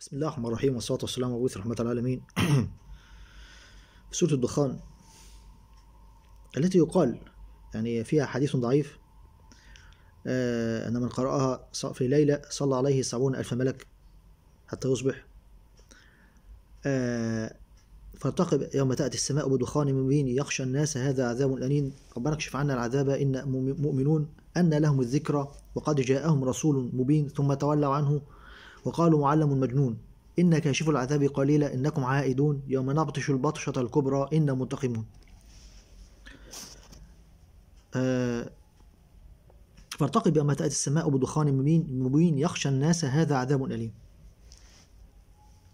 بسم الله الرحمن الرحيم والصلاة والسلام على رحمة العالمين سورة الدخان التي يقال يعني فيها حديث ضعيف آه، أن من قرأها في ليلة صلى عليه سبعون ألف ملك حتى يصبح آه، فارتقب يوم تأتي السماء بدخان مبين يخشى الناس هذا عذاب أليم ربنا اكشف عنا العذاب إن مؤمنون أن لهم الذكرى وقد جاءهم رسول مبين ثم تولوا عنه وقالوا معلم مجنون إن كاشف العذاب قليلا إنكم عائدون يوم نبطش البطشة الكبرى إنا منتقمون آه فارتقب يوم تأتي السماء بدخان مبين يخشى الناس هذا عذاب أليم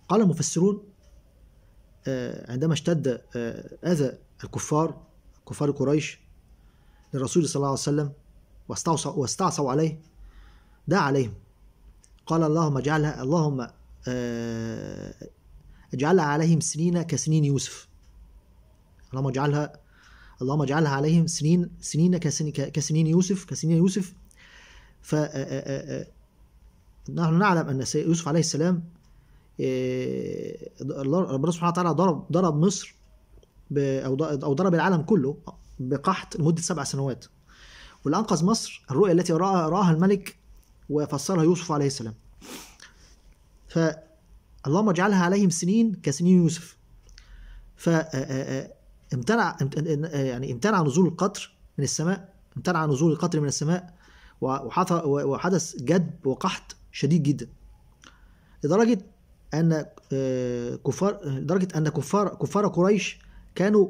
قال المفسرون آه عندما اشتد آه أذى الكفار كفار قريش للرسول صلى الله عليه وسلم واستعصوا عليه دعا عليهم قال اللهم اجعلها اللهم آه، اجعلها عليهم سنين كسنين يوسف اللهم اجعلها اللهم اجعلها عليهم سنين سنين كسنين يوسف كسنين يوسف ف آه، آه، نحن نعلم ان يوسف عليه السلام ربنا سبحانه وتعالى ضرب ضرب مصر او او ضرب العالم كله بقحط لمده سبع سنوات والانقذ مصر الرؤيه التي راها الملك وفسرها يوسف عليه السلام فاللهم اجعلها عليهم سنين كسنين يوسف ف آه، آه، آه، امتنع يعني امتنع نزول القطر من السماء امتنع نزول القطر من السماء وحدث جدب وقحط شديد جدا لدرجة أن كفار لدرجة أن كفار كفار قريش كانوا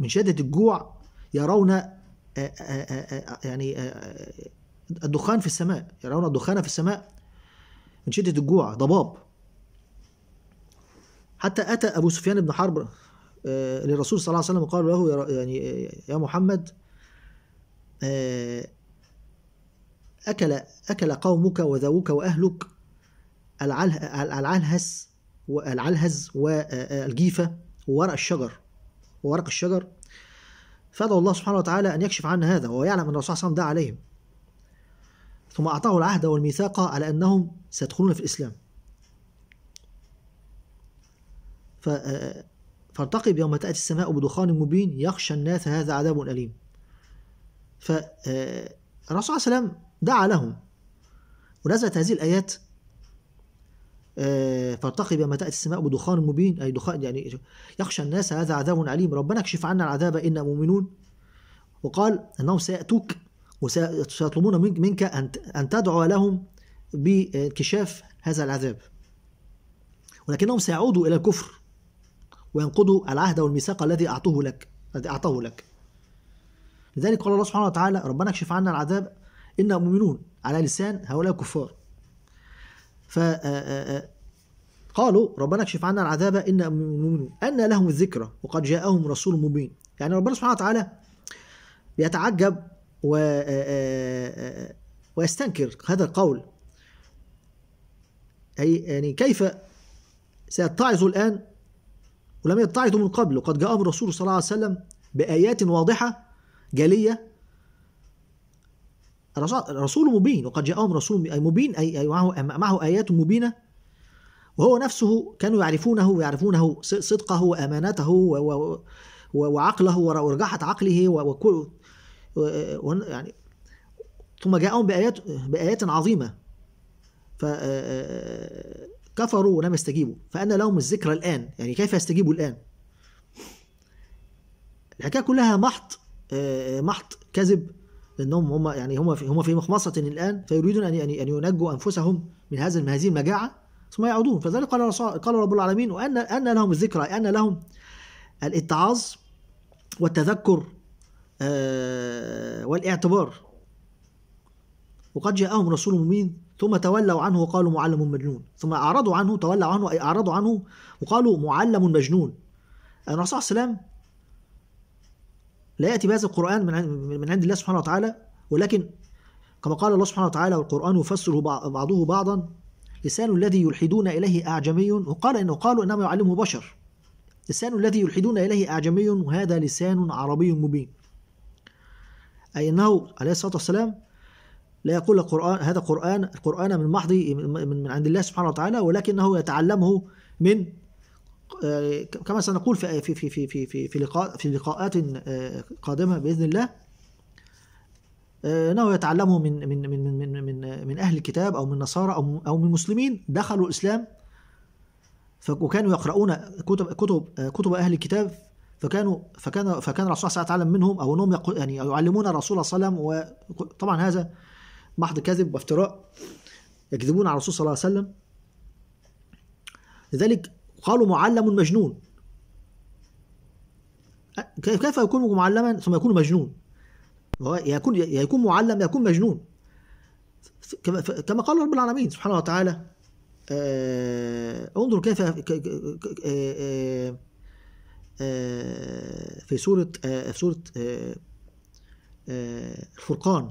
من شدة الجوع يرون يعني الدخان في السماء يرون الدخان في السماء من شدة الجوع ضباب حتى أتى أبو سفيان بن حرب آه، للرسول صلى الله عليه وسلم وقال له يعني آه، يا محمد آه، أكل أكل قومك وذووك وأهلك العلهس والعلهز والجيفة وورق الشجر وورق الشجر فادعو الله سبحانه وتعالى أن يكشف عنا هذا وهو يعلم أن الرسول صلى الله عليه وسلم دعا عليهم ثم أعطاه العهد والميثاق على أنهم سيدخلون في الإسلام فارتقب يوم تأتي السماء بدخان مبين يخشى الناس هذا عذاب أليم فالرسول صلى الله عليه وسلم دعا لهم ونزلت هذه الآيات فارتقب يوم تأتي السماء بدخان مبين أي دخان يعني يخشى الناس هذا عذاب أليم ربنا اكشف عنا العذاب إنا مؤمنون وقال أنهم سيأتوك وسيطلبون منك أن تدعو لهم بانكشاف هذا العذاب ولكنهم سيعودوا إلى الكفر وينقضوا العهد والميثاق الذي أعطوه لك الذي أعطوه لك لذلك قال الله سبحانه وتعالى ربنا اكشف عنا العذاب إنا مؤمنون على لسان هؤلاء الكفار ف آه، آه، آه، قالوا ربنا اكشف عنا العذاب إنا مؤمنون أن لهم الذكرى وقد جاءهم رسول مبين يعني ربنا سبحانه وتعالى بيتعجب و آه، آه، آه، ويستنكر هذا القول أي يعني كيف سيتعظ الآن ولم يتعظوا من قبل وقد جاءهم الرسول صلى الله عليه وسلم بآيات واضحة جلية رسول مبين وقد جاءهم رسول مبين أي معه, معه آيات مبينة وهو نفسه كانوا يعرفونه ويعرفونه صدقه وأمانته وعقله ورجاحة عقله وكل يعني ثم جاءهم بآيات بآيات عظيمة فكفروا آه، آه، آه، ولم يستجيبوا فأنا لهم الذكرى الآن يعني كيف يستجيبوا الآن الحكاية كلها محط محط كذب لأنهم هم يعني هم في هم في مخمصة الآن فيريدون أن أن ينجوا أنفسهم من هذا من هذه المجاعة ثم يعودون فذلك قال قال رب العالمين وأن أن لهم الذكرى أن لهم الاتعاظ والتذكر آه، والاعتبار وقد جاءهم رسول مبين ثم تولوا عنه وقالوا معلم مجنون ثم أعرضوا عنه تولوا عنه أي أعرضوا عنه وقالوا معلم مجنون الرسول صلى الله عليه وسلم لا يأتي بهذا القرآن من عند الله سبحانه وتعالى ولكن كما قال الله سبحانه وتعالى والقرآن يفسره بعضه بعضا لسان الذي يلحدون إليه أعجمي وقال إنه قالوا إنما يعلمه بشر لسان الذي يلحدون إليه أعجمي وهذا لسان عربي مبين أي أنه عليه الصلاة والسلام لا يقول القرآن هذا قرآن القرآن من محض من عند الله سبحانه وتعالى ولكنه يتعلمه من آه، كما سنقول في في في في في في, في لقاء في لقاءات آه، قادمة بإذن الله آه، أنه يتعلمه من من من من من من أهل الكتاب أو من نصارى أو أو من مسلمين دخلوا الإسلام وكانوا يقرؤون كتب كتب كتب أهل الكتاب فكانوا فكان فكان الرسول صلى الله عليه وسلم منهم او انهم يعني يعلمون الرسول صلى الله عليه وسلم وطبعا هذا محض كذب وافتراء يكذبون على الرسول صلى الله عليه وسلم لذلك قالوا معلم مجنون كيف يكون معلما ثم يكون مجنون هو يكون يكون معلم يكون مجنون كما قال رب العالمين سبحانه وتعالى آه، انظر كيف آه، آه، آه، في سورة آه، في سورة آه، الفرقان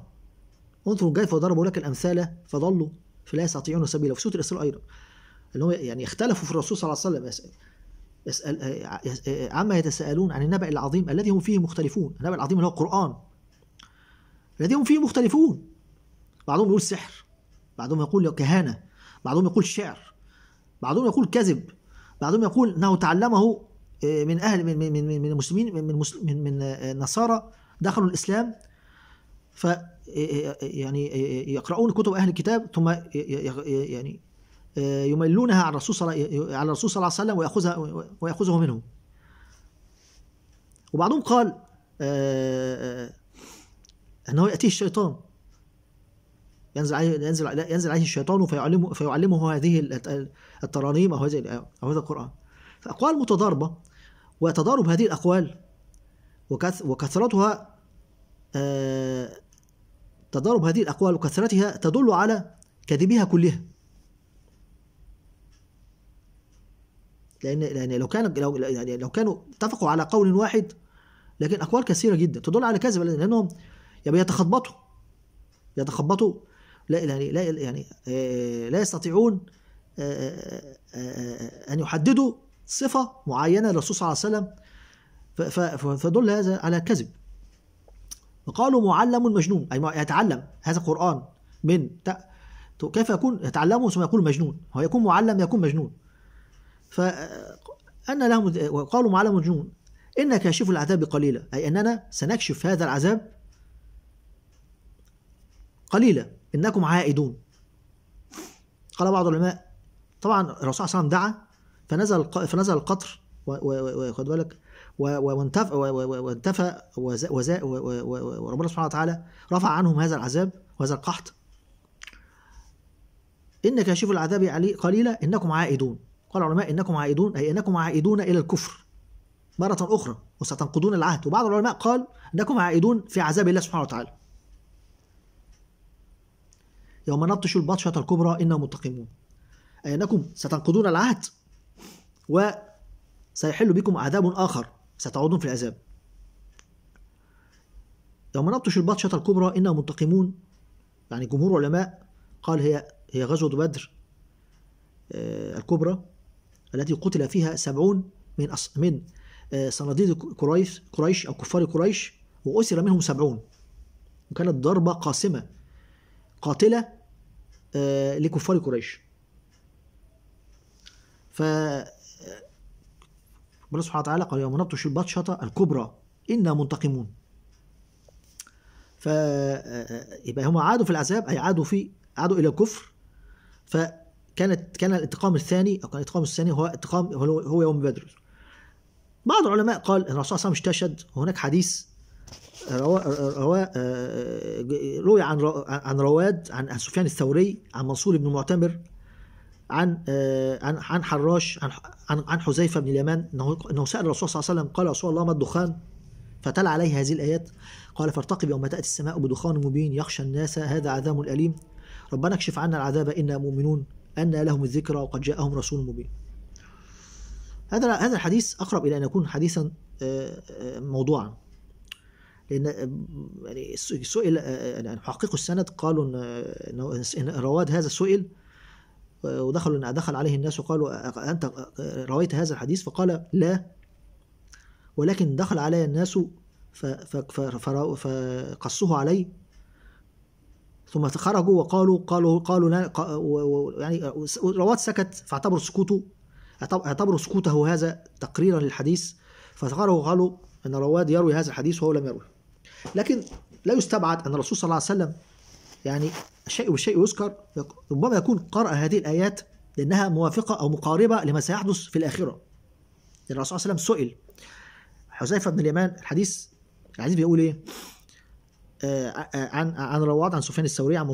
انظروا كيف ضربوا لك الأمثال فضلوا فلا يستطيعون سبيلا في سورة الإسراء أيضا اللي هو يعني اختلفوا في الرسول صلى الله عليه وسلم يسأل يسأل عما يتساءلون عن النبأ العظيم الذي هم فيه مختلفون النبأ العظيم اللي هو القرآن الذي هم فيه مختلفون بعضهم يقول سحر بعضهم يقول كهانة بعضهم يقول شعر بعضهم يقول كذب بعضهم يقول انه تعلمه آه، من اهل من من من المسلمين من من من آه، نصارى دخلوا الاسلام ف آه، يعني يقرؤون كتب اهل الكتاب ثم يعني يملونها على الرسول صلى على الرسول صلى الله عليه وسلم وياخذها وياخذه منه وبعضهم قال انه ياتيه الشيطان ينزل عليه ينزل ينزل عليه الشيطان فيعلمه فيعلمه هذه الترانيم او هذه او هذا القران فاقوال متضاربه وتضارب هذه الأقوال وكثرتها آه، تضارب هذه الأقوال وكثرتها تدل على كذبها كلها لأن لأن لو كان لو يعني لو كانوا اتفقوا على قول واحد لكن أقوال كثيرة جدا تدل على كذب لأنهم يعني يتخبطوا يتخبطوا لا يعني لا يعني آه، لا يستطيعون آه، أن يحددوا صفة معينة للرسول صلى الله عليه وسلم فدل هذا على كذب وقالوا معلم مجنون أي يتعلم هذا القرآن من كيف يكون يتعلمه ثم يقول مجنون هو يكون معلم يكون مجنون فأن لهم وقالوا معلم مجنون إن كاشف العذاب قليلا أي أننا سنكشف هذا العذاب قليلا إنكم عائدون قال بعض العلماء طبعا الرسول صلى الله عليه وسلم دعا فنزل فنزل القطر وخد بالك وانتفى وانتفى وربنا سبحانه وتعالى رفع عنهم هذا العذاب وهذا القحط ان كاشف العذاب قليلا انكم عائدون قال العلماء انكم عائدون اي انكم عائدون الى الكفر مرة أخرى وستنقضون العهد وبعض العلماء قال أنكم عائدون في عذاب الله سبحانه وتعالى يوم نبطش البطشة الكبرى إنا متقمون أي أنكم ستنقضون العهد وسيحل بكم عذاب آخر ستعودون في العذاب يوم نبطش البطشة الكبرى إنا منتقمون يعني جمهور العلماء قال هي هي غزوة بدر آه، الكبرى التي قتل فيها سبعون من من آه، صناديد قريش قريش أو كفار قريش وأسر منهم سبعون وكانت ضربة قاسمة قاتلة آه، لكفار قريش ف ربنا سبحانه وتعالى قال يوم نبطش البطشة الكبرى إنا منتقمون ف يبقى هم عادوا في العذاب أي عادوا في عادوا إلى الكفر فكانت كان الانتقام الثاني أو كان الانتقام الثاني هو انتقام هو يوم بدر بعض العلماء قال ان الرسول صلى الله عليه وسلم استشهد وهناك حديث روى روى عن عن رواد عن سفيان الثوري عن منصور بن معتمر عن آه، عن عن حراش عن عن حذيفه بن اليمان انه انه سال الرسول صلى الله عليه وسلم قال رسول الله ما الدخان؟ فتلا عليه هذه الايات قال فارتقب يوم تاتي السماء بدخان مبين يخشى الناس هذا عذاب الاليم ربنا اكشف عنا العذاب انا مؤمنون ان لهم الذكرى وقد جاءهم رسول مبين. هذا هذا الحديث اقرب الى ان يكون حديثا آه، آه، موضوعا. لان يعني سئل يعني السند قالوا ان رواد هذا سئل ودخلوا دخل عليه الناس وقالوا أنت رويت هذا الحديث فقال لا ولكن دخل علي الناس فقصوه علي ثم خرجوا وقالوا قالوا قالوا لا يعني رواد سكت فاعتبروا سكوته اعتبروا سكوته هذا تقريرا للحديث فخرجوا قالوا ان رواد يروي هذا الحديث وهو لم يروي لكن لا يستبعد ان الرسول صلى الله عليه وسلم يعني شيء والشيء يذكر ربما يكون قرأ هذه الآيات لأنها موافقة أو مقاربة لما سيحدث في الآخرة الرسول صلى الله عليه وسلم سئل حذيفة بن اليمان الحديث الحديث بيقول إيه آه، عن عن رواد عن سفيان الثوري عن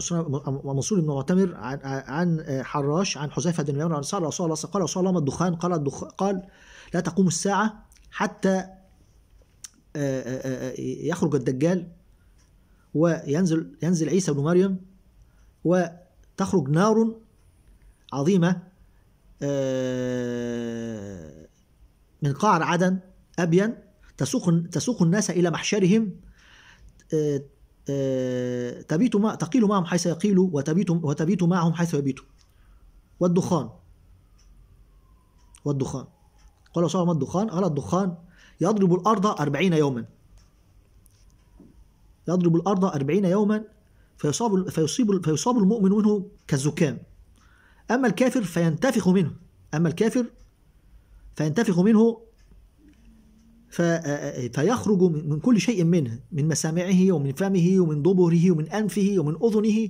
منصور بن معتمر عن عن حراش عن حذيفه بن اليمان عن سال رسول الله قال رسول الله ما الدخان قال الدخان قال لا تقوم الساعه حتى آه، آه، يخرج الدجال وينزل ينزل عيسى بن مريم وتخرج نار عظيمة آه، من قعر عدن أبين تسوق تسوق الناس إلى محشرهم آه، آه، تبيت ما تقيل معهم حيث يقيلوا وتبيت وتبيت معهم حيث يبيتوا والدخان والدخان قال صلى الله عليه وسلم الدخان قال الدخان يضرب الأرض أربعين يوما يضرب الأرض أربعين يوما فيصاب, فيصيب فيصاب المؤمن منه كالزكام أما الكافر فينتفخ منه أما الكافر فينتفخ منه آه، آه، فيخرج من كل شيء منه من مسامعه ومن فمه ومن دبره ومن أنفه ومن أذنه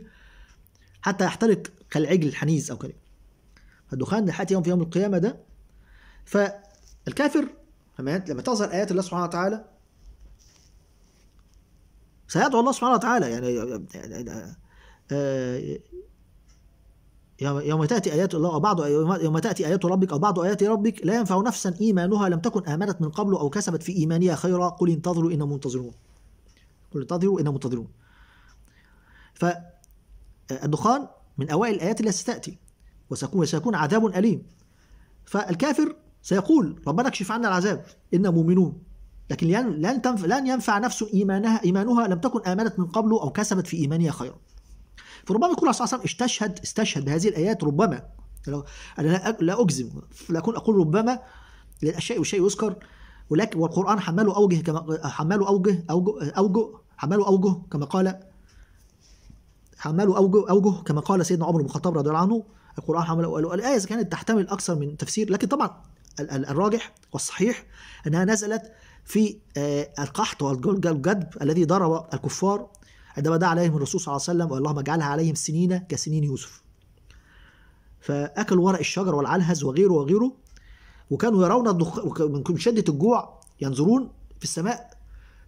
حتى يحترق كالعجل الحنيز أو كده فالدخان ده حتى يوم في يوم القيامة ده فالكافر لما تظهر آيات الله سبحانه وتعالى سيدعو الله سبحانه وتعالى يعني آه، آه، آه، يوم تأتي آيات الله أو بعض يوم تأتي آيات ربك أو بعض آيات ربك لا ينفع نفسا إيمانها لم تكن آمنت من قبل أو كسبت في إيمانها خيرا قل انتظروا إنا منتظرون قل انتظروا إنا منتظرون فالدخان من أوائل الآيات التي ستأتي وسيكون, وسيكون عذاب أليم فالكافر سيقول ربنا اكشف عنا العذاب إنا مؤمنون لكن لن تنف... لن ينفع نفسه ايمانها ايمانها لم تكن امنت من قبله او كسبت في ايمانها خيرا. فربما يكون الرسول صلى الله عليه وسلم استشهد استشهد بهذه الايات ربما انا لا اجزم لا اكون اقول ربما لان الشيء والشيء يذكر ولكن والقران حمله اوجه كما حمله اوجه اوجه اوجه حمله اوجه كما قال حمله اوجه اوجه كما قال سيدنا عمر بن الخطاب رضي الله عنه القران حمله الايه كانت تحتمل اكثر من تفسير لكن طبعا الراجح والصحيح انها نزلت في آه، القحط والجدب الذي ضرب الكفار عندما دعا عليهم الرسول صلى الله عليه وسلم اللهم اجعلها عليهم سنين كسنين يوسف فاكلوا ورق الشجر والعلهز وغيره وغيره وكانوا يرون الدخ... من شده الجوع ينظرون في السماء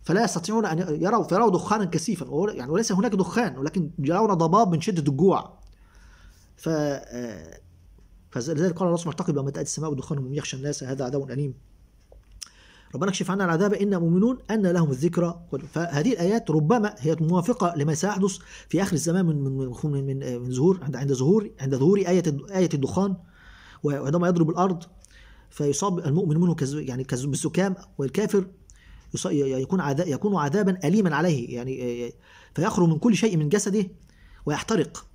فلا يستطيعون ان يروا فيروا دخانا كثيفا يعني وليس هناك دخان ولكن يرون ضباب من شده الجوع ف آه، فلذلك قال الرسول ارتقب يوم تاتي السماء بدخان يخشى الناس هذا عدو اليم ربنا اكشف عنا العذاب إنا مؤمنون أن لهم الذكرى فهذه الآيات ربما هي موافقة لما سيحدث في آخر الزمان من من من, من, من ظهور عند عند ظهور عند ظهور آية آية الدخان وعندما يضرب الأرض فيصاب المؤمن منه كز يعني كز بالسكام والكافر يكون عذاب يكون عذابا أليما عليه يعني آه، آه، فيخرج من كل شيء من جسده ويحترق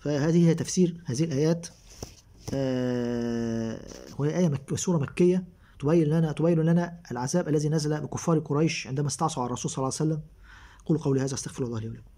فهذه هي تفسير هذه الآيات آه وهي آية مك... سورة مكية تبين لنا تبين لنا العذاب الذي نزل بكفار قريش عندما استعصوا على الرسول صلى الله عليه وسلم قولوا قولي هذا استغفر الله لي ولكم